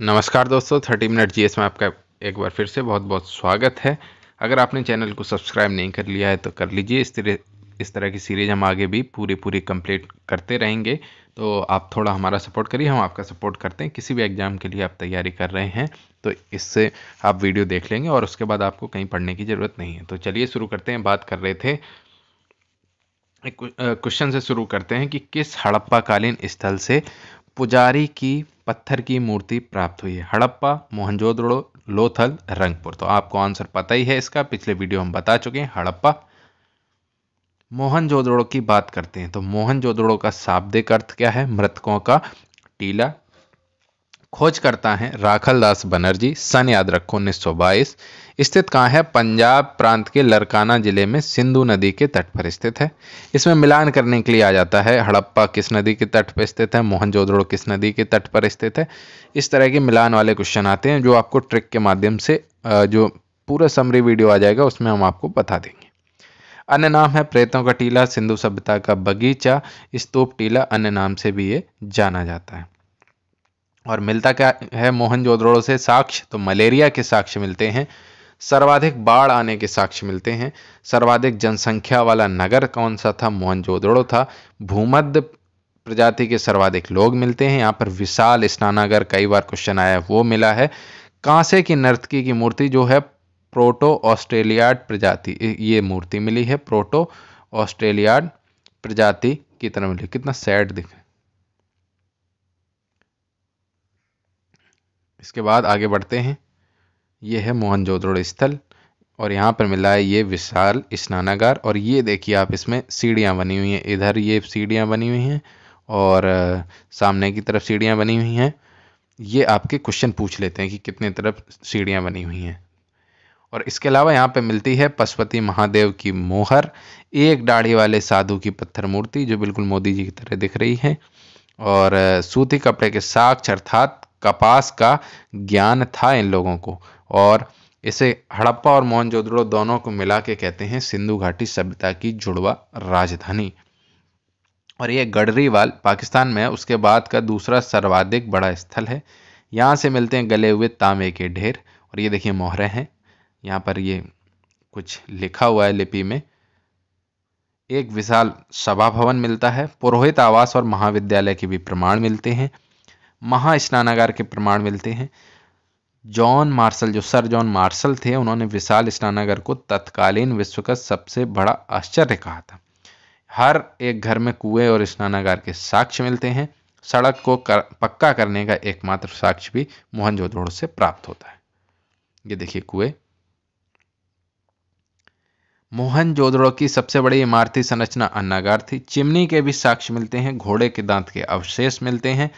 नमस्कार दोस्तों thirty minute GS में आपका एक बार फिर से बहुत बहुत स्वागत है अगर आपने चैनल को सब्सक्राइब नहीं कर लिया है तो कर लीजिए इस तरह इस तरह की सीरीज हम आगे भी पूरी पूरी कंप्लीट करते रहेंगे तो आप थोड़ा हमारा सपोर्ट करिए हम आपका सपोर्ट करते हैं किसी भी एग्ज़ाम के लिए आप तैयारी कर रहे हैं तो इससे आप वीडियो देख लेंगे और उसके बाद आपको कहीं पढ़ने की ज़रूरत नहीं है तो चलिए शुरू करते हैं बात कर रहे थे क्वेश्चन से शुरू करते हैं कि किस हड़प्पाकालीन स्थल से पुजारी की पत्थर की मूर्ति प्राप्त हुई है हड़प्पा मोहनजोदड़ो लोथल रंगपुर तो आपको आंसर पता ही है इसका पिछले वीडियो हम बता चुके हैं हड़प्पा मोहनजोदड़ो की बात करते हैं तो मोहनजोदड़ो का शाब्दिक अर्थ क्या है मृतकों का टीला खोजकर्ता हैं राखल दास बनर्जी सन याद रखो उन्नीस सौ बाईस स्थित कहाँ है पंजाब प्रांत के लरकाना जिले में सिंधु नदी के तट पर स्थित है इसमें मिलान करने के लिए आ जाता है हड़प्पा किस नदी के तट पर स्थित है मोहनजोदड़ो किस नदी के तट पर स्थित है इस तरह के मिलान वाले क्वेश्चन आते हैं जो आपको ट्रिक के माध्यम से जो पूरा समरी वीडियो आ जाएगा उसमें हम आपको बता देंगे अन्य नाम है प्रेतों का टीला सिंधु सभ्यता का बगीचा स्तूप टीला अन्य नाम से भी ये जाना जाता है और मिलता क्या है मोहन जोदड़ो से साक्ष्य तो मलेरिया के साक्ष्य मिलते हैं सर्वाधिक बाढ़ आने के साक्ष्य मिलते हैं सर्वाधिक जनसंख्या वाला नगर कौन सा था मोहनजोदड़ो था भूमध्य प्रजाति के सर्वाधिक लोग मिलते हैं यहाँ पर विशाल स्नानागर कई बार क्वेश्चन आया वो मिला है कांसे की नर्तकी की मूर्ति जो है प्रोटो ऑस्ट्रेलियाड प्रजाति ये मूर्ति मिली है प्रोटो ऑस्ट्रेलियाड प्रजाति की तरह मिली कितना सैड रहा इसके बाद आगे बढ़ते हैं ये है मोहनजोदड़ो स्थल और यहाँ पर मिला है ये विशाल स्नानागार और ये देखिए आप इसमें सीढ़ियाँ बनी हुई हैं इधर ये सीढ़ियाँ बनी हुई हैं और सामने की तरफ सीढ़ियाँ बनी हुई हैं ये आपके क्वेश्चन पूछ लेते हैं कि कितने तरफ सीढ़ियाँ बनी हुई हैं और इसके अलावा यहाँ पे मिलती है पशुपति महादेव की मोहर एक दाढ़ी वाले साधु की पत्थर मूर्ति जो बिल्कुल मोदी जी की तरह दिख रही है और सूती कपड़े के साक्ष अर्थात कपास का ज्ञान था इन लोगों को और इसे हड़प्पा और मोहनजोदड़ो दोनों को मिला के कहते हैं सिंधु घाटी सभ्यता की जुड़वा राजधानी और यह गडरीवाल पाकिस्तान में उसके बाद का दूसरा सर्वाधिक बड़ा स्थल है यहाँ से मिलते हैं गले हुए तांबे के ढेर और ये देखिए मोहरे हैं यहाँ पर ये कुछ लिखा हुआ है लिपि में एक विशाल सभा भवन मिलता है पुरोहित आवास और महाविद्यालय के भी प्रमाण मिलते हैं महास्नानागार के प्रमाण मिलते हैं जॉन मार्शल जो सर जॉन मार्शल थे उन्होंने विशाल स्नानागर को तत्कालीन विश्व का सबसे बड़ा आश्चर्य कहा था हर एक घर में कुएं और स्नानागार के साक्ष्य मिलते हैं सड़क को कर, पक्का करने का एकमात्र साक्ष्य भी मोहनजोदड़ो से प्राप्त होता है ये देखिए कुएं मोहनजोदड़ो की सबसे बड़ी इमारती संरचना अन्नागार थी चिमनी के भी साक्ष्य मिलते हैं घोड़े के दांत के अवशेष मिलते हैं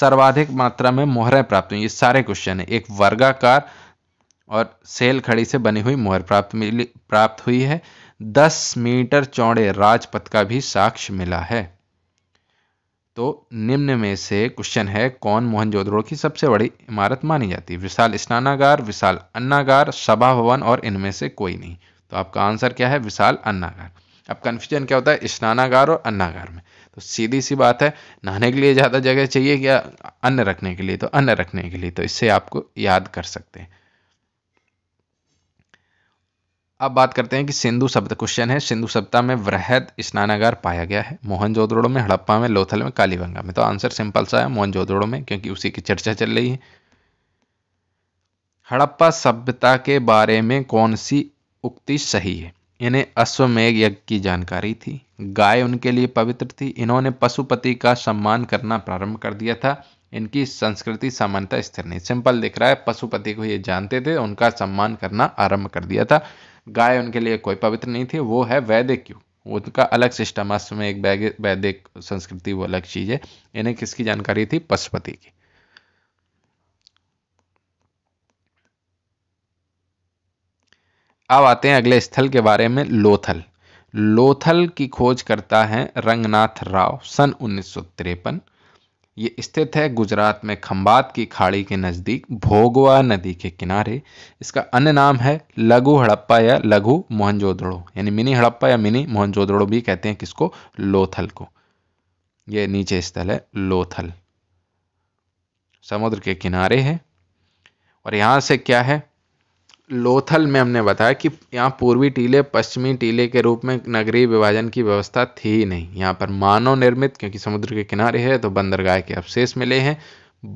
सर्वाधिक मात्रा में मोहरें प्राप्त हुई ये सारे क्वेश्चन है एक वर्गाकार और सेल खड़ी से बनी हुई मोहर प्राप्त मिली प्राप्त हुई है दस मीटर चौड़े राजपथ का भी साक्ष्य मिला है तो निम्न में से क्वेश्चन है कौन मोहनजोदड़ो की सबसे बड़ी इमारत मानी जाती है विशाल स्नानागार विशाल अन्नागार सभा भवन और इनमें से कोई नहीं तो आपका आंसर क्या है विशाल अन्नागार अब कन्फ्यूजन क्या होता है स्नानागार और अन्नागार में तो सीधी सी बात है नहाने के लिए ज़्यादा जगह चाहिए या अन्न रखने के लिए तो अन्न रखने के लिए तो इससे आपको याद कर सकते हैं अब बात करते हैं कि सिंधु सभ्यता क्वेश्चन है सिंधु सभ्यता में वृहद स्नानागार पाया गया है मोहनजोदड़ो में हड़प्पा में लोथल में कालीबंगा में तो आंसर सिंपल सा है मोहनजोदड़ो में क्योंकि उसी की चर्चा चल रही है हड़प्पा सभ्यता के बारे में कौन सी उक्ति सही है इन्हें अश्वमेघ यज्ञ की जानकारी थी गाय उनके लिए पवित्र थी इन्होंने पशुपति का सम्मान करना प्रारंभ कर दिया था इनकी संस्कृति सामान्यता स्थिर नहीं सिंपल दिख रहा है पशुपति को ये जानते थे उनका सम्मान करना आरंभ कर दिया था गाय उनके लिए कोई पवित्र नहीं थी वो है वैदिक युग उनका तो अलग सिस्टम अश्वमेघ वैदिक संस्कृति वो अलग चीज़ है इन्हें किसकी जानकारी थी पशुपति की अब आते हैं अगले स्थल के बारे में लोथल लोथल की खोज करता है रंगनाथ राव सन उन्नीस ये स्थित है गुजरात में खंबात की खाड़ी के नज़दीक भोगवा नदी के किनारे इसका अन्य नाम है लघु हड़प्पा या लघु मोहनजोदड़ो यानी मिनी हड़प्पा या मिनी मोहनजोदड़ो भी कहते हैं किसको लोथल को ये नीचे स्थल है लोथल समुद्र के किनारे है और यहाँ से क्या है लोथल में हमने बताया कि यहाँ पूर्वी टीले पश्चिमी टीले के रूप में नगरीय विभाजन की व्यवस्था थी नहीं यहाँ पर मानव निर्मित क्योंकि समुद्र के किनारे है तो बंदरगाह के अवशेष मिले हैं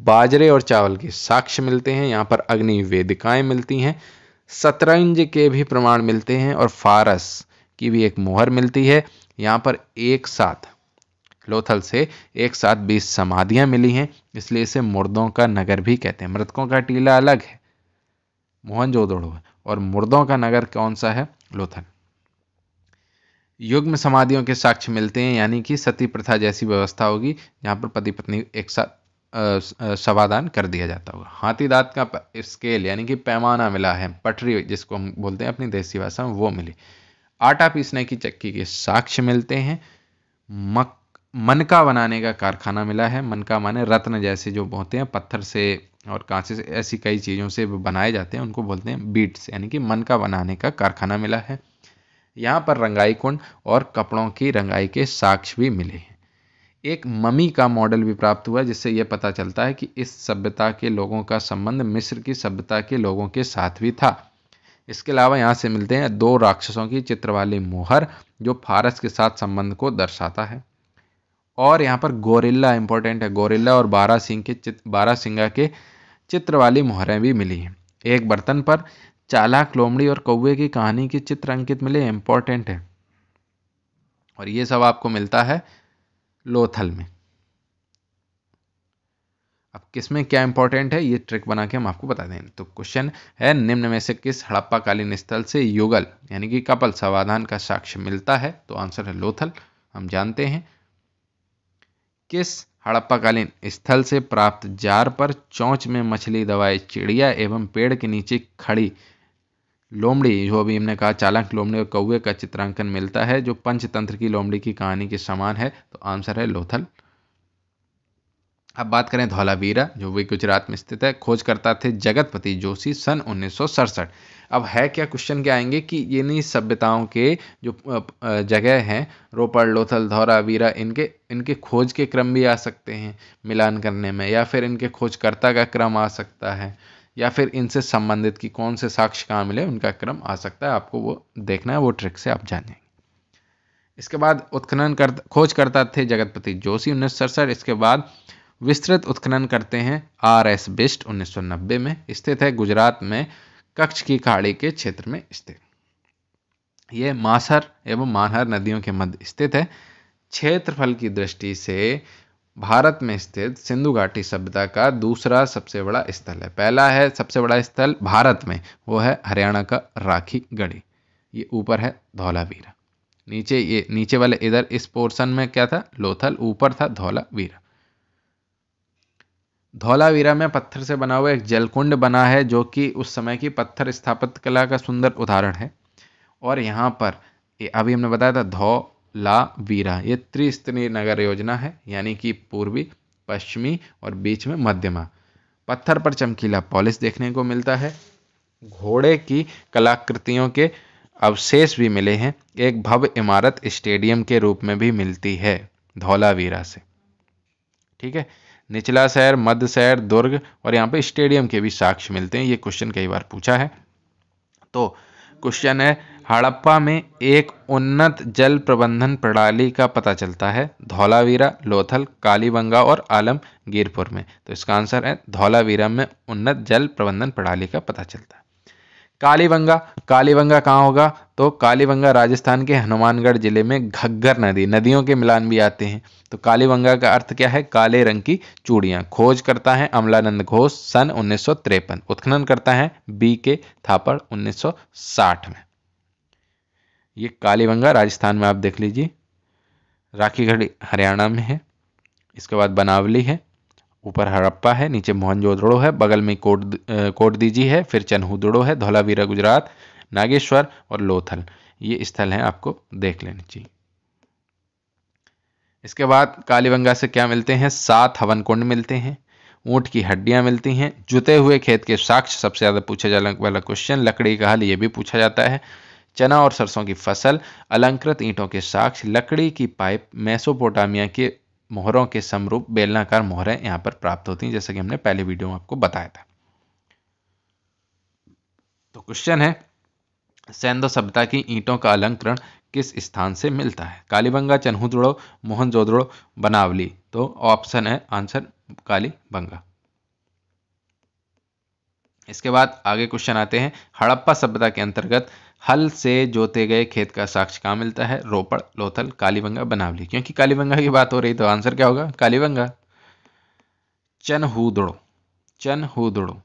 बाजरे और चावल के साक्ष्य मिलते हैं यहाँ पर अग्नि वेदिकाएं मिलती हैं शतरंज के भी प्रमाण मिलते हैं और फारस की भी एक मोहर मिलती है यहाँ पर एक साथ लोथल से एक साथ बीस समाधियाँ मिली हैं इसलिए इसे मुर्दों का नगर भी कहते हैं मृतकों का टीला अलग है मोहनजोदड़ो है और मुर्दों का नगर कौन सा है लोथल युग में समाधियों के साक्ष्य मिलते हैं यानी कि सती प्रथा जैसी व्यवस्था होगी जहाँ पर पति पत्नी एक साथ समाधान कर दिया जाता होगा हाथी दांत का स्केल यानी कि पैमाना मिला है पटरी जिसको हम बोलते हैं अपनी देसी भाषा में वो मिली आटा पीसने की चक्की के साक्ष्य मिलते हैं मक मनका बनाने का कारखाना मिला है मनका माने रत्न जैसे जो होते हैं पत्थर से और कांसे से ऐसी कई चीज़ों से बनाए जाते हैं उनको बोलते हैं बीट्स यानी कि मन का बनाने का कारखाना मिला है यहाँ पर रंगाई कुंड और कपड़ों की रंगाई के साक्ष्य भी मिले हैं एक ममी का मॉडल भी प्राप्त हुआ जिससे यह पता चलता है कि इस सभ्यता के लोगों का संबंध मिस्र की सभ्यता के लोगों के साथ भी था इसके अलावा यहाँ से मिलते हैं दो राक्षसों की चित्र वाली मोहर जो फारस के साथ संबंध को दर्शाता है और यहाँ पर गोरिल्ला इंपॉर्टेंट है गोरिल्ला और बारा सिंह के चित्र बारा सिंगा के चित्र वाली मोहरें भी मिली हैं एक बर्तन पर चालाक लोमड़ी और कौवे की कहानी के चित्र अंकित मिले इम्पोर्टेंट है और ये सब आपको मिलता है लोथल में अब किस में क्या इंपॉर्टेंट है ये ट्रिक बना के हम आपको बता देंगे तो क्वेश्चन है निम्न में से किस हड़प्पा कालीन स्थल से युगल यानी कि कपल समाधान का साक्ष्य मिलता है तो आंसर है लोथल हम जानते हैं किस हड़प्पाकालीन स्थल से प्राप्त जार पर चौंच में मछली दवाई चिड़िया एवं पेड़ के नीचे खड़ी लोमड़ी जो अभी हमने कहा चालक लोमड़ी और कौए का चित्रांकन मिलता है जो पंचतंत्र की लोमड़ी की कहानी के समान है तो आंसर है लोथल अब बात करें धौलावीरा जो भी गुजरात में स्थित है खोजकर्ता थे जगतपति जोशी सन उन्नीस अब है क्या क्वेश्चन क्या आएंगे कि ये नहीं सभ्यताओं के जो जगह हैं रोपड़ लोथल धौरावीरा इनके इनके खोज के क्रम भी आ सकते हैं मिलान करने में या फिर इनके खोजकर्ता का क्रम आ सकता है या फिर इनसे संबंधित कि कौन से साक्ष्य कहाँ मिले उनका क्रम आ सकता है आपको वो देखना है वो ट्रिक से आप जानेंगे इसके बाद उत्खनन कर खोजकर्ता थे जगतपति जोशी उन्नीस इसके बाद विस्तृत उत्खनन करते हैं आर एस बिस्ट 1990 में स्थित है गुजरात में कक्ष की खाड़ी के क्षेत्र में स्थित यह मासर एवं मानहर नदियों के मध्य स्थित है क्षेत्रफल की दृष्टि से भारत में स्थित सिंधु घाटी सभ्यता का दूसरा सबसे बड़ा स्थल है पहला है सबसे बड़ा स्थल भारत में वो है हरियाणा का राखी गढ़ी ये ऊपर है धौलावीरा नीचे ये नीचे वाले इधर इस पोर्शन में क्या था लोथल ऊपर था धौलावीरा धौलावीरा में पत्थर से बना हुआ एक जलकुंड बना है जो कि उस समय की पत्थर स्थापित कला का सुंदर उदाहरण है और यहाँ पर अभी हमने बताया था धौलावीरा ये त्रिस्तरीय नगर योजना है यानी कि पूर्वी पश्चिमी और बीच में मध्यमा पत्थर पर चमकीला पॉलिश देखने को मिलता है घोड़े की कलाकृतियों के अवशेष भी मिले हैं एक भव्य इमारत स्टेडियम के रूप में भी मिलती है धौलावीरा से ठीक है निचला शहर मध्य शहर दुर्ग और यहाँ पे स्टेडियम के भी साक्ष्य मिलते हैं ये क्वेश्चन कई बार पूछा है तो क्वेश्चन है हड़प्पा में एक उन्नत जल प्रबंधन प्रणाली का पता चलता है धौलावीरा लोथल कालीबंगा और आलमगीरपुर में तो इसका आंसर है धौलावीरा में उन्नत जल प्रबंधन प्रणाली का पता चलता है कालीबंगा कालीबंगा कहाँ होगा तो कालीबंगा राजस्थान के हनुमानगढ़ जिले में घग्गर नदी नदियों के मिलान भी आते हैं तो कालीबंगा का अर्थ क्या है काले रंग की चूड़ियाँ खोज करता है अमलानंद घोष सन उन्नीस उत्खनन करता है बी के थापड़ 1960 में ये कालीबंगा राजस्थान में आप देख लीजिए राखीगढ़ हरियाणा में है इसके बाद बनावली है ऊपर हड़प्पा है नीचे मोहनजोदड़ो है बगल में कोट कोट दीजी है फिर चन्हुदड़ो है धौलावीरा गुजरात नागेश्वर और लोथल ये स्थल हैं आपको देख लेने चाहिए इसके बाद कालीबंगा से क्या मिलते हैं सात हवन कुंड मिलते हैं ऊँट की हड्डियाँ मिलती हैं जुते हुए खेत के साक्ष्य सबसे ज़्यादा पूछा जाने वाला क्वेश्चन लकड़ी का हल ये भी पूछा जाता है चना और सरसों की फसल अलंकृत ईंटों के साक्ष्य लकड़ी की पाइप मैसोपोटामिया के मोहरों के समरूप बेलनाकार मोहरें यहाँ पर प्राप्त होती हैं जैसा कि हमने पहले वीडियो में आपको बताया था तो क्वेश्चन है सैंदो सभ्यता की ईंटों का अलंकरण किस स्थान से मिलता है कालीबंगा चन्हुद्रोड़ो मोहनजोदड़ो बनावली तो ऑप्शन है आंसर कालीबंगा इसके बाद आगे क्वेश्चन आते हैं हड़प्पा सभ्यता के अंतर्गत हल से जोते गए खेत का साक्ष्य कहाँ मिलता है रोपड़ लोथल कालीबंगा बनावली क्योंकि कालीबंगा की बात हो रही तो आंसर क्या होगा कालीबंगा चन हुदड़ो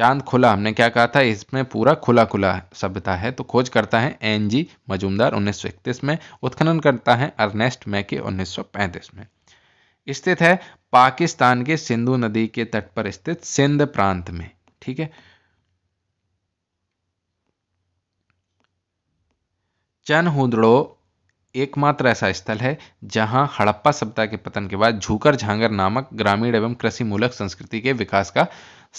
चांद खुला हमने क्या कहा था इसमें पूरा खुला खुला सभ्यता है तो खोज करता है एन जी मजूमदार उन्नीस में उत्खनन करता है अर्नेस्ट मैके उन्नीस में स्थित है पाकिस्तान के सिंधु नदी के तट पर स्थित सिंध प्रांत में ठीक है चन हुदड़ो एकमात्र ऐसा स्थल है जहां हड़प्पा सभ्यता के पतन के बाद झूकर झांगर नामक ग्रामीण एवं कृषि मूलक संस्कृति के विकास का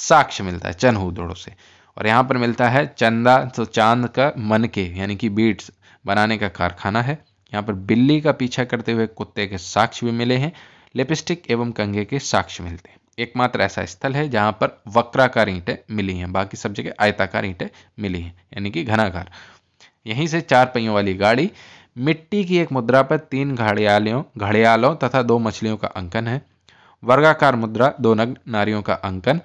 साक्ष्य मिलता है चन हुदड़ो से और यहां पर मिलता है चंदा तो चांद का मन के यानी कि बीट्स बनाने का कारखाना है यहाँ पर बिल्ली का पीछा करते हुए कुत्ते के साक्ष्य भी मिले हैं लिपस्टिक एवं कंघे के साक्ष्य मिलते हैं एकमात्र ऐसा स्थल है जहां पर वक्राकार ईंटें मिली हैं बाकी सब जगह आयताकार ईंटें मिली हैं यानी कि घनाकार यहीं से चार पहियों वाली गाड़ी मिट्टी की एक मुद्रा पर तीन घड़ियालियों घड़ियालों तथा दो मछलियों का अंकन है वर्गाकार मुद्रा दो नग नारियों का अंकन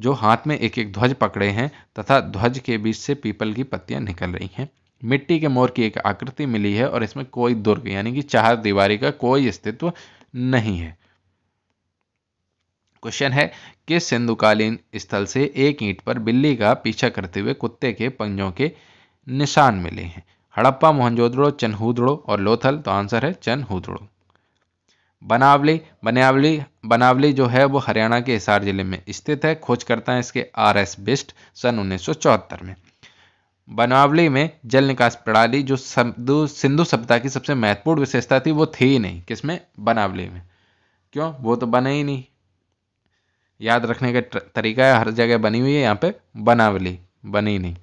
जो हाथ में एक एक ध्वज पकड़े हैं तथा ध्वज के बीच से पीपल की पत्तियां निकल रही हैं मिट्टी के मोर की एक आकृति मिली है और इसमें कोई दुर्ग यानी कि चार दीवारी का कोई अस्तित्व नहीं है क्वेश्चन है किस सिंधुकालीन स्थल से एक ईंट पर बिल्ली का पीछा करते हुए कुत्ते के पंजों के निशान मिले हैं हड़प्पा मोहनजोदड़ो चनहूदड़ो और लोथल तो आंसर है चनहूदड़ो बनावली बनावली बनावली जो है वो हरियाणा के हिसार जिले में स्थित है खोज करता है इसके आर एस बिस्ट सन उन्नीस में बनावली में जल निकास प्रणाली जो सिंधु सभ्यता की सबसे महत्वपूर्ण विशेषता थी वो थी ही नहीं किसमें बनावली में क्यों वो तो बने ही नहीं याद रखने का तरीका है हर जगह बनी हुई है यहाँ पे बनावली बनी नहीं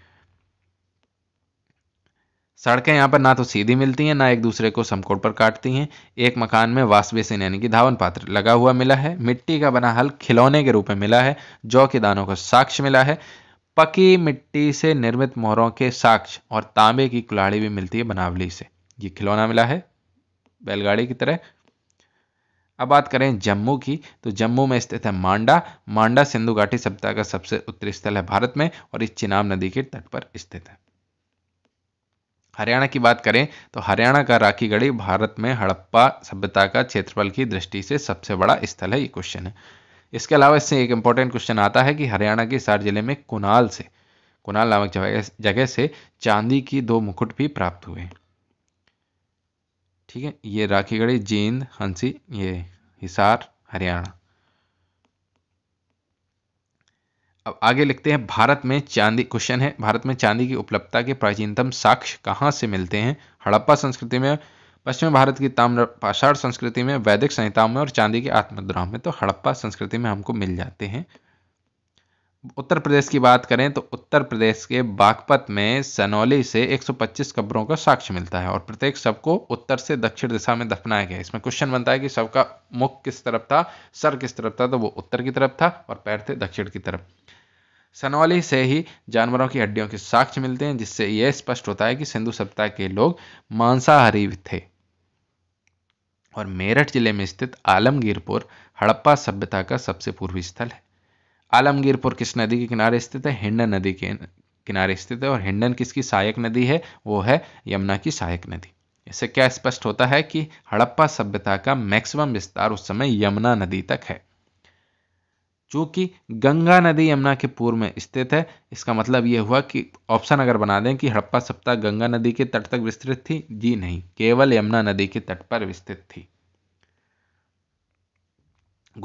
सड़कें यहाँ पर ना तो सीधी मिलती हैं ना एक दूसरे को समकोण पर काटती हैं एक मकान में वास से यानी कि धावन पात्र लगा हुआ मिला है मिट्टी का बना हल खिलौने के रूप में मिला है जौ के दानों का साक्ष्य मिला है पकी मिट्टी से निर्मित मोहरों के साक्ष्य और तांबे की कुलाड़ी भी मिलती है बनावली से ये खिलौना मिला है बैलगाड़ी की तरह अब बात करें जम्मू की तो जम्मू में स्थित है मांडा मांडा सिंधु घाटी सभ्यता का सबसे उत्तरी स्थल है भारत में और इस चिनाब नदी के तट पर स्थित है हरियाणा की बात करें तो हरियाणा का राखी गढ़ी भारत में हड़प्पा सभ्यता का क्षेत्रफल की दृष्टि से सबसे बड़ा स्थल है ये क्वेश्चन है इसके अलावा इससे एक इंपॉर्टेंट क्वेश्चन आता है कि हरियाणा के सार जिले में कुनाल से कुनाल नामक जगह से चांदी की दो मुकुट भी प्राप्त हुए ठीक है ये राखी गढ़ी जींद हंसी ये हिसार हरियाणा अब आगे लिखते हैं भारत में चांदी क्वेश्चन है भारत में चांदी की उपलब्धता के प्राचीनतम साक्ष्य कहाँ से मिलते हैं हड़प्पा संस्कृति में पश्चिम भारत की ताम्र पाषाण संस्कृति में वैदिक संहिताओं में और चांदी के आत्मद्रोह में तो हड़प्पा संस्कृति में हमको मिल जाते हैं उत्तर प्रदेश की बात करें तो उत्तर प्रदेश के बागपत में सनौली से 125 कब्रों का साक्ष्य मिलता है और प्रत्येक शव को उत्तर से दक्षिण दिशा में दफनाया गया इसमें क्वेश्चन बनता है कि शव का मुख किस तरफ था सर किस तरफ था तो वो उत्तर की तरफ था और पैर थे दक्षिण की तरफ सनौली से ही जानवरों की हड्डियों के साक्ष्य मिलते हैं जिससे यह स्पष्ट होता है कि सिंधु सभ्यता के लोग मांसाहारी थे और मेरठ जिले में स्थित आलमगीरपुर हड़प्पा सभ्यता का सबसे पूर्वी स्थल है आलमगीरपुर किस नदी के किनारे स्थित है हिंडन नदी के किनारे स्थित है और हिंडन किसकी सहायक नदी है वो है यमुना की सहायक नदी इससे क्या स्पष्ट होता है कि हड़प्पा सभ्यता का मैक्सिमम विस्तार उस समय यमुना नदी तक है जो कि गंगा नदी यमुना के पूर्व में स्थित है इसका मतलब यह हुआ कि ऑप्शन अगर बना दें कि हड़प्पा सप्ताह गंगा नदी के तट तक विस्तृत थी जी नहीं केवल यमुना नदी के तट पर विस्तृत थी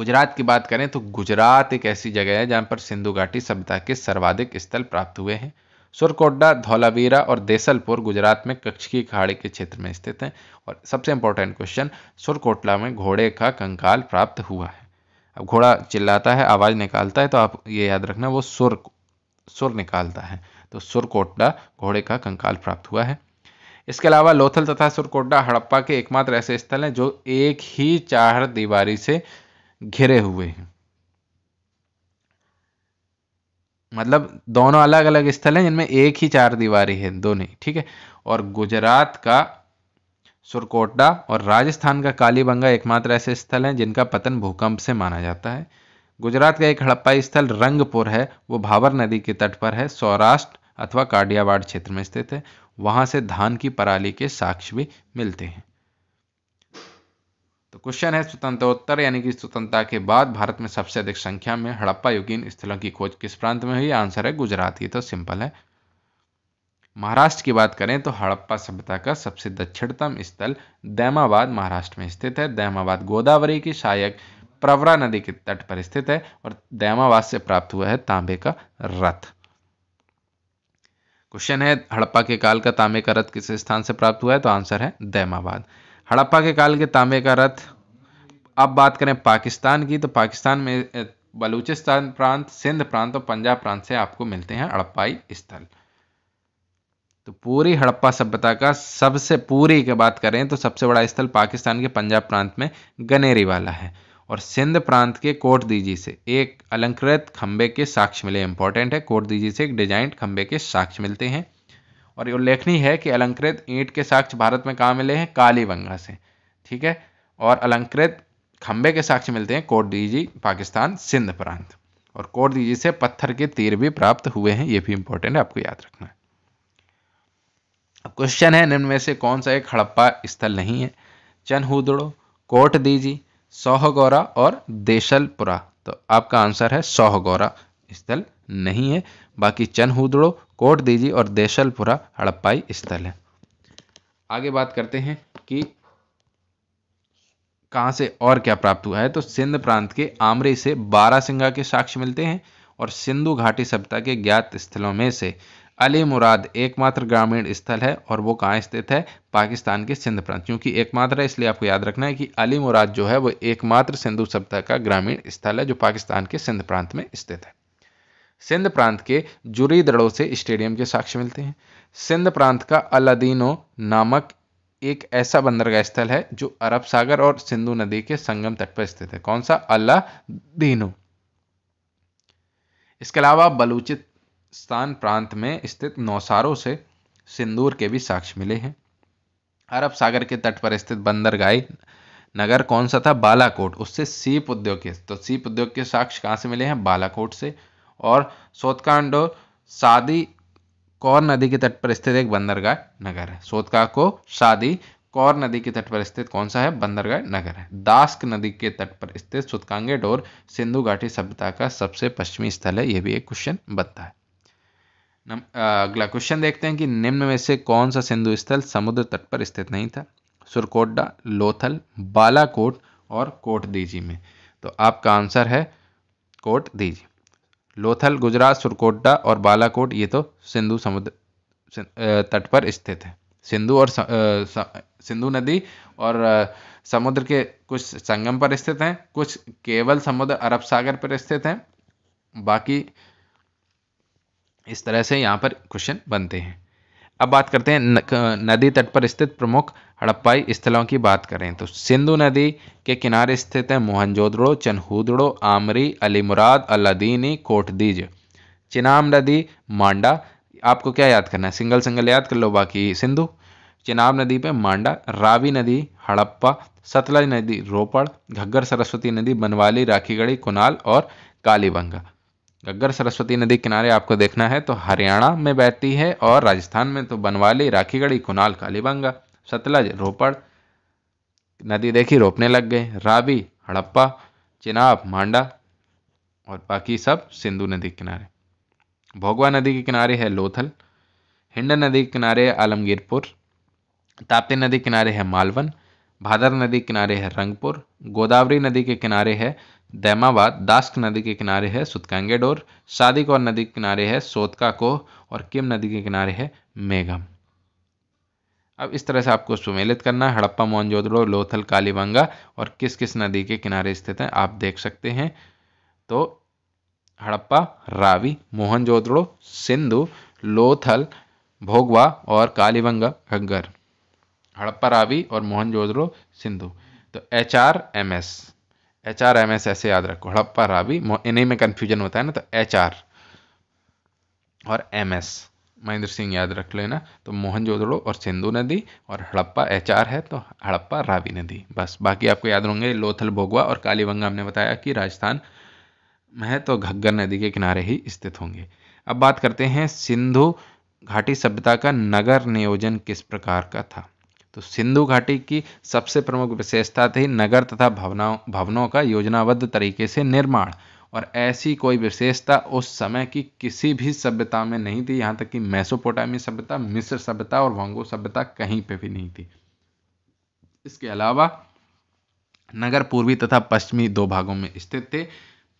गुजरात की बात करें तो गुजरात एक ऐसी जगह है जहां पर सिंधु घाटी सभ्यता के सर्वाधिक स्थल प्राप्त हुए हैं सुरकोड्डा धौलावीरा और देसलपुर गुजरात में कक्ष की खाड़ी के क्षेत्र में स्थित हैं और सबसे इंपॉर्टेंट क्वेश्चन सुरकोटला में घोड़े का कंकाल प्राप्त हुआ है अब घोड़ा चिल्लाता है आवाज़ निकालता है तो आप ये याद रखना वो सुर सुर निकालता है तो सुरकोटडा घोड़े का कंकाल प्राप्त हुआ है इसके अलावा लोथल तथा सुरकोटडा हड़प्पा के एकमात्र ऐसे स्थल हैं जो एक ही चार दीवारी से घिरे हुए हैं मतलब दोनों अलग अलग स्थल हैं जिनमें एक ही चार दीवारी है दो नहीं ठीक है और गुजरात का सुरकोटा और राजस्थान का कालीबंगा एकमात्र ऐसे स्थल हैं जिनका पतन भूकंप से माना जाता है गुजरात का एक हड़प्पा स्थल रंगपुर है वो भावर नदी के तट पर है सौराष्ट्र अथवा काडियावाड़ क्षेत्र में स्थित है वहां से धान की पराली के साक्ष्य भी मिलते हैं तो क्वेश्चन है स्वतंत्रोत्तर यानी कि स्वतंत्रता के बाद भारत में सबसे अधिक संख्या में हड़प्पा युगीन स्थलों की खोज किस प्रांत में हुई आंसर है गुजरात ये तो सिंपल है महाराष्ट्र की बात करें तो हड़प्पा सभ्यता का सबसे दक्षिणतम स्थल दैमाबाद महाराष्ट्र में स्थित है दैमाबाद गोदावरी की सहायक प्रवरा नदी के तट पर स्थित है और दैमाबाद से प्राप्त हुआ है तांबे का रथ क्वेश्चन है हड़प्पा के काल का तांबे का रथ किस स्थान से प्राप्त हुआ है तो आंसर है दैमाबाद हड़प्पा के काल के तांबे का रथ अब बात करें पाकिस्तान की तो पाकिस्तान में बलूचिस्तान प्रांत सिंध प्रांत और पंजाब प्रांत से आपको मिलते हैं हड़प्पाई स्थल तो पूरी हड़प्पा सभ्यता का सबसे पूरी की बात करें तो सबसे बड़ा स्थल पाकिस्तान के पंजाब प्रांत में गनेरी वाला है और सिंध प्रांत के कोट दीजी से एक अलंकृत खंबे के साक्ष्य मिले इंपॉर्टेंट है कोट दीजी से एक डिजाइंड खंबे के साक्ष्य मिलते हैं और ये उल्लेखनीय है कि अलंकृत ईंट के साक्ष्य भारत में कहाँ मिले हैं कालीबंगा से ठीक है और अलंकृत खंबे के साक्ष्य मिलते हैं कोट दीजी पाकिस्तान सिंध प्रांत और कोट दीजी से पत्थर के तीर भी प्राप्त हुए हैं ये भी इंपॉर्टेंट है आपको याद रखना है अब क्वेश्चन है निम्न में से कौन सा एक हड़प्पा स्थल नहीं है चनहुदड़ो कोट दीजी सौहगौरा और देशलपुरा तो आपका आंसर है सौहगौरा स्थल नहीं है बाकी चनहुदड़ो कोट दीजी और देशलपुरा हड़प्पाई स्थल है आगे बात करते हैं कि कहाँ से और क्या प्राप्त हुआ है तो सिंध प्रांत के आमरी से बारह सिंगा के साक्ष्य मिलते हैं और सिंधु घाटी सभ्यता के ज्ञात स्थलों में से अली मुराद एकमात्र ग्रामीण स्थल है और वो कहाँ स्थित है पाकिस्तान के सिंध प्रांत क्योंकि एकमात्र है इसलिए आपको याद रखना है कि अली मुराद जो है वो एकमात्र सिंधु सभ्यता का ग्रामीण स्थल है जो पाकिस्तान के सिंध प्रांत में स्थित है सिंध प्रांत के जुरी दड़ों से स्टेडियम के साक्ष्य मिलते हैं सिंध प्रांत का अलादीनो नामक एक ऐसा बंदरगाह स्थल है जो अरब सागर और सिंधु नदी के संगम तट पर स्थित है कौन सा अल्लाह दीनो इसके अलावा बलूचित स्थान प्रांत में स्थित नौसारों से सिंदूर के भी साक्ष्य मिले हैं अरब सागर के तट पर स्थित बंदरगाही नगर कौन सा था बालाकोट उससे सीप उद्योग के तो सीप उद्योग के साक्ष्य कहाँ से मिले हैं बालाकोट से और सोतकांडो सादी कौर नदी के तट पर स्थित एक बंदरगाह नगर है सोतका को शादी कौर नदी के तट पर स्थित कौन सा है बंदरगाह नगर है दास्क नदी के तट पर स्थित सुतकांगे डोर सिंधु घाटी सभ्यता का सबसे पश्चिमी स्थल है यह भी एक क्वेश्चन बनता है अगला क्वेश्चन देखते हैं कि निम्न में से कौन सा सिंधु स्थल समुद्र तट पर स्थित नहीं था सुरकोटा लोथल बालाकोट और कोट दीजी में तो आपका आंसर है कोट दीजी लोथल गुजरात सुरकोटा और बालाकोट ये तो सिंधु समुद्र तट पर स्थित है सिंधु और सिंधु नदी और समुद्र के कुछ संगम पर स्थित हैं कुछ केवल समुद्र अरब सागर पर स्थित हैं बाकी इस तरह से यहाँ पर क्वेश्चन बनते हैं अब बात करते हैं नदी तट पर स्थित प्रमुख हड़प्पाई स्थलों की बात करें तो सिंधु नदी के किनारे स्थित हैं मोहनजोदड़ो चनहूदड़ो आमरी अली मुराद अलादीनी कोटदीज चिनाम नदी मांडा आपको क्या याद करना है सिंगल सिंगल याद कर लो बाकी सिंधु चिनाब नदी पे मांडा रावी नदी हड़प्पा सतलज नदी रोपड़ घग्गर सरस्वती नदी बनवाली राखीगढ़ी कुनाल और कालीबंगा गग्गर सरस्वती नदी किनारे आपको देखना है तो हरियाणा में बहती है और राजस्थान में तो बनवाली राखीगढ़ी कुनाल कालीबंगा सतलज रोपड़ नदी देखी रोपने लग गए रावी हड़प्पा चिनाब मांडा और बाकी सब सिंधु नदी किनारे भोगवा नदी के किनारे है लोथल हिंड नदी के किनारे है आलमगीरपुर ताप्ती नदी किनारे है मालवन भादर नदी किनारे है रंगपुर गोदावरी नदी के किनारे है दैमाबाद दास्क नदी के किनारे है सुतकांगेड और सादिकौर नदी के किनारे है सोतका को और किम नदी के किनारे है मेघम अब इस तरह से आपको सुमेलित करना है हड़प्पा मोहनजोदड़ो लोथल कालीबंगा और किस किस नदी के किनारे स्थित हैं आप देख सकते हैं तो हड़प्पा रावी मोहनजोदड़ो सिंधु लोथल भोगवा और कालीबंगा घग्गर हड़प्पा रावी और मोहनजोदड़ो सिंधु तो H R M S H R M S ऐसे याद रखो हड़प्पा रावी इन्हीं में कन्फ्यूजन होता है ना तो एच आर और एम एस महेंद्र सिंह याद रख लेना तो मोहनजोदड़ो और सिंधु नदी और हड़प्पा एच आर है तो हड़प्पा रावी नदी बस बाकी आपको याद होंगे लोथल भोगवा और कालीबंगा हमने बताया कि राजस्थान में है तो घग्गर नदी के किनारे ही स्थित होंगे अब बात करते हैं सिंधु घाटी सभ्यता का नगर नियोजन किस प्रकार का था तो सिंधु घाटी की सबसे प्रमुख विशेषता थी नगर तथा भवनों भवनों का योजनाबद्ध तरीके से निर्माण और ऐसी कोई विशेषता उस समय की किसी भी सभ्यता में नहीं थी यहाँ तक कि मैसोपोटामी सभ्यता मिस्र सभ्यता और वंगो सभ्यता कहीं पे भी नहीं थी इसके अलावा नगर पूर्वी तथा पश्चिमी दो भागों में स्थित थे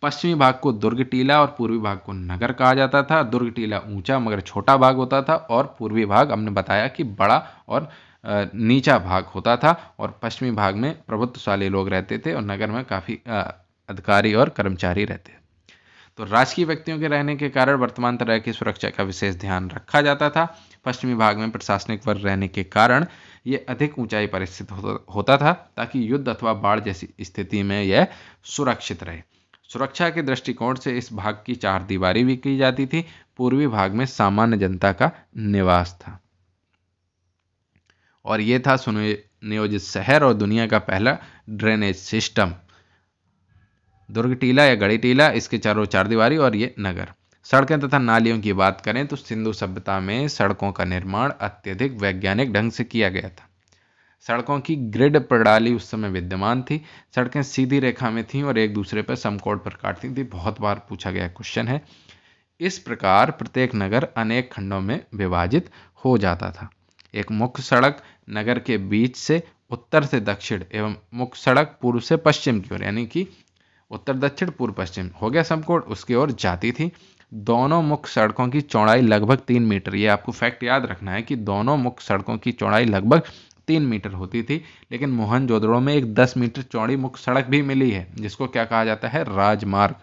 पश्चिमी भाग को दुर्ग टीला और पूर्वी भाग को नगर कहा जाता था दुर्ग टीला ऊंचा मगर छोटा भाग होता था और पूर्वी भाग हमने बताया कि बड़ा और नीचा भाग होता था और पश्चिमी भाग में प्रभुत्वशाली लोग रहते थे और नगर में काफ़ी अधिकारी और कर्मचारी रहते तो राजकीय व्यक्तियों के रहने के कारण वर्तमान तरह की सुरक्षा का विशेष ध्यान रखा जाता था पश्चिमी भाग में प्रशासनिक वर्ग रहने के कारण ये अधिक ऊंचाई पर स्थित होता था ताकि युद्ध अथवा बाढ़ जैसी स्थिति में यह सुरक्षित रहे सुरक्षा के दृष्टिकोण से इस भाग की चार दीवारी भी की जाती थी पूर्वी भाग में सामान्य जनता का निवास था और ये था सुनियोजित शहर और दुनिया का पहला ड्रेनेज सिस्टम दुर्ग टीला या गढ़ी टीला इसके चारों चार दीवारी और ये नगर सड़कें तथा नालियों की बात करें तो सिंधु सभ्यता में सड़कों का निर्माण अत्यधिक वैज्ञानिक ढंग से किया गया था सड़कों की ग्रिड प्रणाली उस समय विद्यमान थी सड़कें सीधी रेखा में थीं और एक दूसरे पर समकोण पर काटती थी बहुत बार पूछा गया क्वेश्चन है इस प्रकार प्रत्येक नगर अनेक खंडों में विभाजित हो जाता था एक मुख्य सड़क नगर के बीच से उत्तर से दक्षिण एवं मुख्य सड़क पूर्व से पश्चिम की ओर यानी कि उत्तर दक्षिण पूर्व पश्चिम हो गया समकोण उसकी ओर जाती थी दोनों मुख्य सड़कों की चौड़ाई लगभग तीन मीटर ये आपको फैक्ट याद रखना है कि दोनों मुख्य सड़कों की चौड़ाई लगभग तीन मीटर होती थी लेकिन मोहन जोदड़ो में एक दस मीटर चौड़ी मुख्य सड़क भी मिली है जिसको क्या कहा जाता है राजमार्ग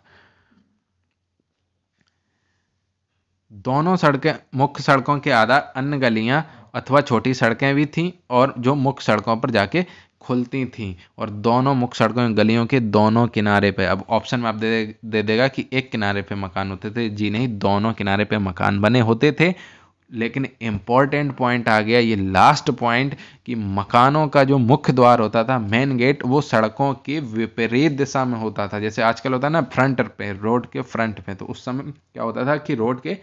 दोनों सड़कें मुख्य सड़कों के आधार अन्य गलियां अथवा छोटी सड़कें भी थीं और जो मुख्य सड़कों पर जाके खुलती थीं और दोनों मुख्य सड़कों गलियों के दोनों किनारे पे अब ऑप्शन में आप दे दे देगा कि एक किनारे पे मकान होते थे जी नहीं दोनों किनारे पे मकान बने होते थे लेकिन इम्पॉर्टेंट पॉइंट आ गया ये लास्ट पॉइंट कि मकानों का जो मुख्य द्वार होता था मेन गेट वो सड़कों के विपरीत दिशा में होता था जैसे आजकल होता है ना फ्रंट पे रोड के फ्रंट पे तो उस समय क्या होता था कि रोड के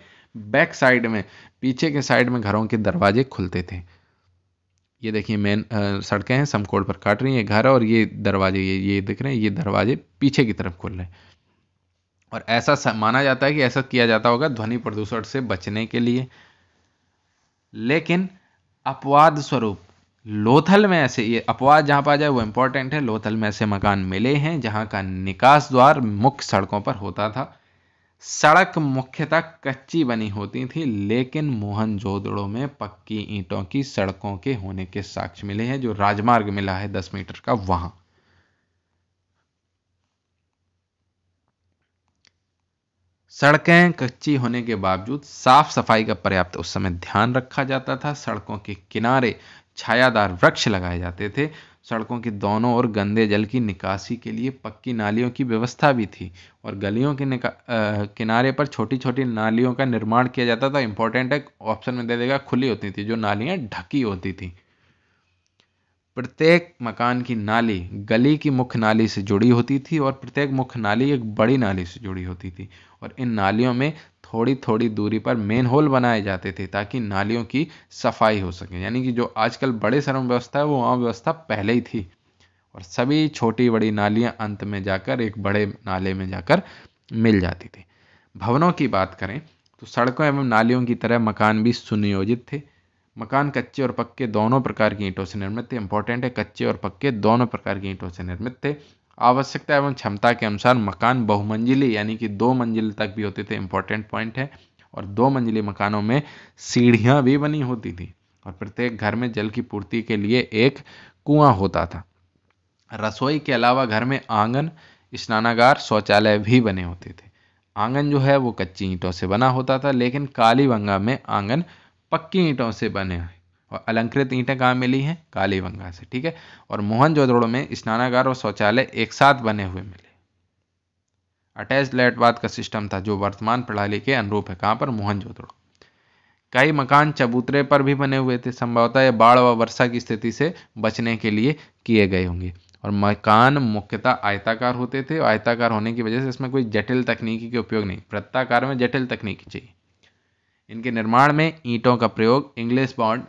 बैक साइड में पीछे के साइड में घरों के दरवाजे खुलते थे ये देखिए मेन सड़कें हैं समकोड़ पर काट रही हैं घर और ये दरवाजे ये ये दिख रहे हैं ये दरवाजे पीछे की तरफ खुल रहे हैं और ऐसा माना जाता है कि ऐसा किया जाता होगा ध्वनि प्रदूषण से बचने के लिए लेकिन अपवाद स्वरूप लोथल में ऐसे ये अपवाद जहाँ पर आ जाए वो इंपॉर्टेंट है लोथल में ऐसे मकान मिले हैं जहाँ का निकास द्वार मुख्य सड़कों पर होता था सड़क मुख्यतः कच्ची बनी होती थी लेकिन मोहनजोदड़ो में पक्की ईंटों की सड़कों के होने के साक्ष्य मिले हैं जो राजमार्ग मिला है दस मीटर का वहां सड़कें कच्ची होने के बावजूद साफ सफाई का पर्याप्त उस समय ध्यान रखा जाता था सड़कों के किनारे छायादार वृक्ष लगाए जाते थे सड़कों के दोनों ओर गंदे जल की निकासी के लिए पक्की नालियों की व्यवस्था भी थी और गलियों के किनारे पर छोटी छोटी नालियों का निर्माण किया जाता था इंपॉर्टेंट है ऑप्शन में दे देगा खुली होती थी जो नालियाँ ढकी होती थी प्रत्येक मकान की नाली गली की मुख्य नाली से जुड़ी होती थी और प्रत्येक मुख्य नाली एक बड़ी नाली से जुड़ी होती थी और इन नालियों में थोड़ी थोड़ी दूरी पर मेन होल बनाए जाते थे ताकि नालियों की सफाई हो सके यानी कि जो आजकल बड़े शहरों में व्यवस्था है वो वहाँ व्यवस्था पहले ही थी और सभी छोटी बड़ी नालियाँ अंत में जाकर एक बड़े नाले में जाकर मिल जाती थी भवनों की बात करें तो सड़कों एवं नालियों की तरह मकान भी सुनियोजित थे मकान कच्चे और पक्के दोनों प्रकार की ईंटों से निर्मित थे इंपॉर्टेंट है कच्चे और पक्के दोनों प्रकार की ईंटों से निर्मित थे आवश्यकता एवं क्षमता के अनुसार मकान बहुमंजिली यानी कि दो मंजिल तक भी होते थे इंपॉर्टेंट पॉइंट है और दो मंजिली मकानों में सीढ़ियाँ भी बनी होती थी और प्रत्येक घर में जल की पूर्ति के लिए एक कुआं होता था रसोई के अलावा घर में आंगन स्नानागार शौचालय भी बने होते थे आंगन जो है वो कच्ची ईंटों से बना होता था लेकिन कालीबंगा में आंगन पक्की ईंटों से बने और अलंकृत ईंटें कहाँ मिली हैं कालीबंगा से ठीक है और मोहनजोदड़ो में स्नानागार और शौचालय एक साथ बने हुए मिले अटैच लैटवाद का सिस्टम था जो वर्तमान प्रणाली के अनुरूप है कहाँ पर मोहनजोदड़ो कई मकान चबूतरे पर भी बने हुए थे संभवतः यह बाढ़ व वर्षा की स्थिति से बचने के लिए किए गए होंगे और मकान मुख्यतः आयताकार होते थे और आयताकार होने की वजह से इसमें कोई जटिल तकनीकी के उपयोग नहीं प्रत्याकार में जटिल तकनीकी चाहिए इनके निर्माण में ईंटों का प्रयोग इंग्लिश बॉन्ड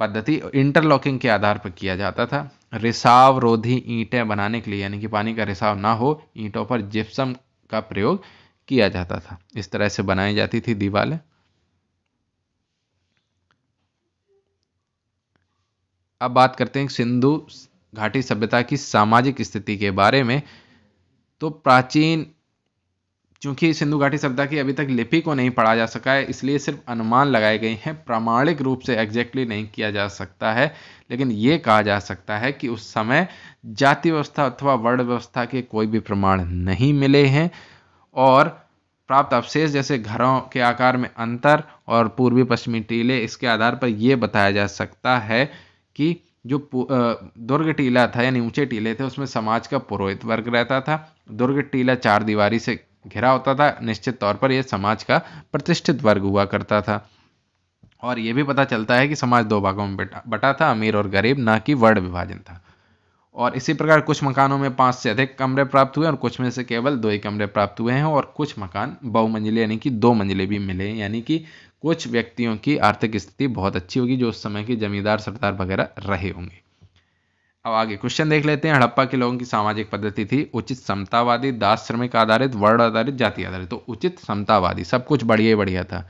पद्धति इंटरलॉकिंग के आधार पर किया जाता था रिसाव रोधी ईंटें बनाने के लिए यानी कि पानी का रिसाव ना हो ईंटों पर जिप्सम का प्रयोग किया जाता था इस तरह से बनाई जाती थी दीवारें अब बात करते हैं सिंधु घाटी सभ्यता की सामाजिक स्थिति के बारे में तो प्राचीन चूंकि सिंधु घाटी सभ्यता की अभी तक लिपि को नहीं पढ़ा जा सका है इसलिए सिर्फ अनुमान लगाए गए हैं प्रामाणिक रूप से एग्जैक्टली नहीं किया जा सकता है लेकिन ये कहा जा सकता है कि उस समय जाति व्यवस्था अथवा वर्ण व्यवस्था के कोई भी प्रमाण नहीं मिले हैं और प्राप्त अवशेष जैसे घरों के आकार में अंतर और पूर्वी पश्चिमी टीले इसके आधार पर यह बताया जा सकता है कि जो दुर्ग टीला था यानी ऊंचे टीले थे उसमें समाज का पुरोहित वर्ग रहता था दुर्ग टीला चार दीवारी से घिरा होता था निश्चित तौर पर यह समाज का प्रतिष्ठित वर्ग हुआ करता था और यह भी पता चलता है कि समाज दो भागों में बटा था अमीर और गरीब ना कि वर्ण विभाजन था और इसी प्रकार कुछ मकानों में पांच से अधिक कमरे प्राप्त हुए और कुछ में से केवल दो ही कमरे प्राप्त हुए हैं और कुछ मकान बहुमंजिले यानी कि दो मंजिले भी मिले हैं यानी कि कुछ व्यक्तियों की आर्थिक स्थिति बहुत अच्छी होगी जो उस समय के जमींदार सरदार वगैरह रहे होंगे अब आगे क्वेश्चन देख लेते हैं हड़प्पा के लोगों की सामाजिक पद्धति थी उचित समतावादी दास श्रमिक आधारित वर्ण आधारित जाति आधारित तो उचित समतावादी सब कुछ बढ़िया ही बढ़िया था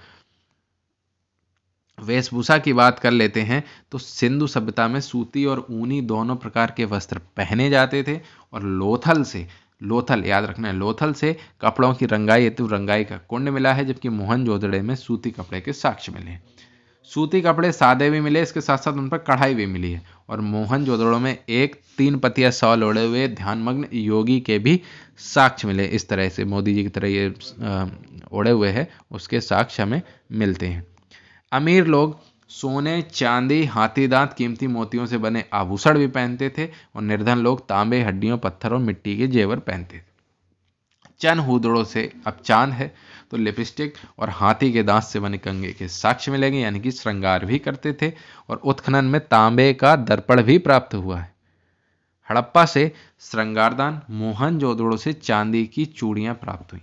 वेशभूषा की बात कर लेते हैं तो सिंधु सभ्यता में सूती और ऊनी दोनों प्रकार के वस्त्र पहने जाते थे और लोथल से लोथल याद रखना है लोथल से कपड़ों की रंगाई हेतु रंगाई का कुंड मिला है जबकि मोहन में सूती कपड़े के साक्ष्य मिले हैं सूती कपड़े सादे भी मिले इसके साथ साथ उन पर कढ़ाई भी मिली है और मोहन जोदड़ों में एक तीन पतिया सौ लोड़े हुए ध्यानमग्न योगी के भी साक्ष्य मिले इस तरह से मोदी जी की तरह ये ओढ़े हुए हैं उसके साक्ष्य हमें मिलते हैं अमीर लोग सोने चांदी हाथी दांत कीमती मोतियों से बने आभूषण भी पहनते थे और निर्धन लोग तांबे हड्डियों पत्थर और मिट्टी के जेवर पहनते थे चन हुदड़ों से अब चांद है तो लिपस्टिक और हाथी के दांत से बने कंगे के साक्ष मिलेंगे यानी कि श्रृंगार भी करते थे और उत्खनन में तांबे का दर्पण भी प्राप्त हुआ है हड़प्पा से श्रृंगारदान मोहन जोदड़ों से चांदी की चूड़ियां प्राप्त हुई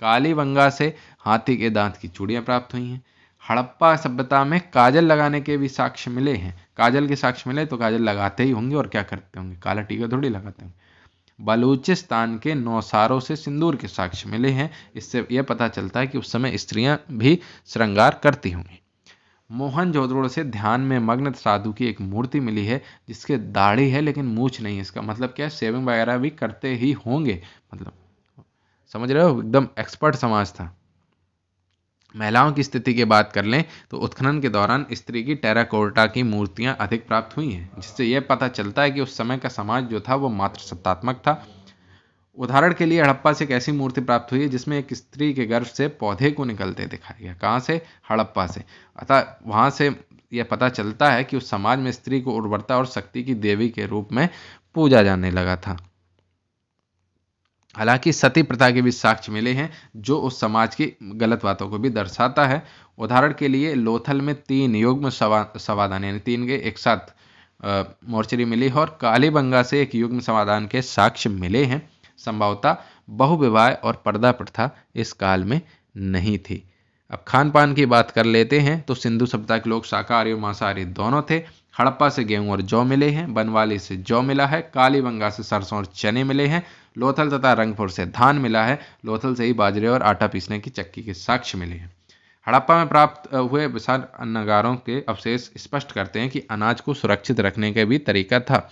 कालीबंगा से हाथी के दांत की चूड़ियां प्राप्त हुई हैं हड़प्पा सभ्यता में काजल लगाने के भी साक्ष्य मिले हैं काजल के साक्ष्य मिले तो काजल लगाते ही होंगे और क्या करते होंगे काला टीका थोड़ी लगाते होंगे बलूचिस्तान के नौसारों से सिंदूर के साक्ष्य मिले हैं इससे यह पता चलता है कि उस समय स्त्रियां भी श्रृंगार करती होंगी मोहन जोदड़ों से ध्यान में मग्न साधु की एक मूर्ति मिली है जिसके दाढ़ी है लेकिन मूछ नहीं है इसका मतलब क्या है सेविंग वगैरह भी करते ही होंगे मतलब समझ रहे हो एकदम एक्सपर्ट समाज था महिलाओं की स्थिति की बात कर लें तो उत्खनन के दौरान स्त्री की टेराकोटा की मूर्तियां अधिक प्राप्त हुई हैं जिससे यह पता चलता है कि उस समय का समाज जो था वो मात्र सत्तात्मक था उदाहरण के लिए हड़प्पा से एक ऐसी मूर्ति प्राप्त हुई है जिसमें एक स्त्री के गर्भ से पौधे को निकलते दिखाया गया कहाँ से हड़प्पा से अतः वहाँ से यह पता चलता है कि उस समाज में स्त्री को उर्वरता और शक्ति की देवी के रूप में पूजा जाने लगा था हालांकि सती प्रथा के भी साक्ष्य मिले हैं जो उस समाज की गलत बातों को भी दर्शाता है उदाहरण के लिए लोथल में तीन युग्म समाधान यानी तीन के एक साथ मोर्चरी मिली है और कालीबंगा से एक युग्म समाधान के साक्ष्य मिले हैं संभवतः बहुविवाह और पर्दा प्रथा इस काल में नहीं थी अब खान पान की बात कर लेते हैं तो सिंधु सभ्यता के लोग शाकाहारी और मांसाहारी दोनों थे हड़प्पा से गेहूं और जौ मिले हैं बनवाली से जौ मिला है कालीबंगा से सरसों और चने मिले हैं लोथल तथा रंगपुर से धान मिला है लोथल से ही बाजरे और आटा पीसने की चक्की के साक्ष्य मिले हैं हड़प्पा में प्राप्त हुए विशाल अन्नगारों के अवशेष स्पष्ट करते हैं कि अनाज को सुरक्षित रखने का भी तरीका था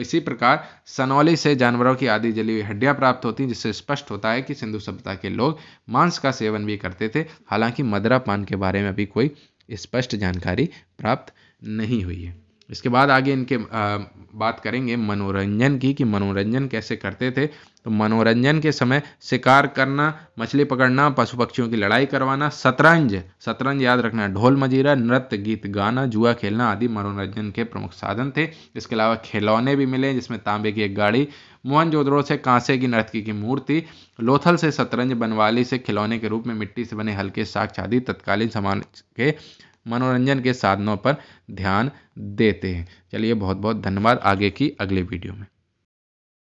इसी प्रकार सनौली से जानवरों की आदि जली हुई हड्डियाँ प्राप्त होती हैं जिससे स्पष्ट होता है कि सिंधु सभ्यता के लोग मांस का सेवन भी करते थे हालांकि मदरा पान के बारे में अभी कोई स्पष्ट जानकारी प्राप्त नहीं हुई है इसके बाद आगे इनके आ, बात करेंगे मनोरंजन की कि मनोरंजन कैसे करते थे तो मनोरंजन के समय शिकार करना मछली पकड़ना पशु पक्षियों की लड़ाई करवाना शतरंज शतरंज याद रखना ढोल मजीरा नृत्य गीत गाना जुआ खेलना आदि मनोरंजन के प्रमुख साधन थे इसके अलावा खिलौने भी मिले जिसमें तांबे की एक गाड़ी जोधरों से कांसे की नर्तकी की मूर्ति लोथल से शतरंज बनवाली से खिलौने के रूप में मिट्टी से बने हल्के साक्ष आदि तत्कालीन समाज के मनोरंजन के साधनों पर ध्यान देते हैं चलिए बहुत बहुत धन्यवाद आगे की अगले वीडियो में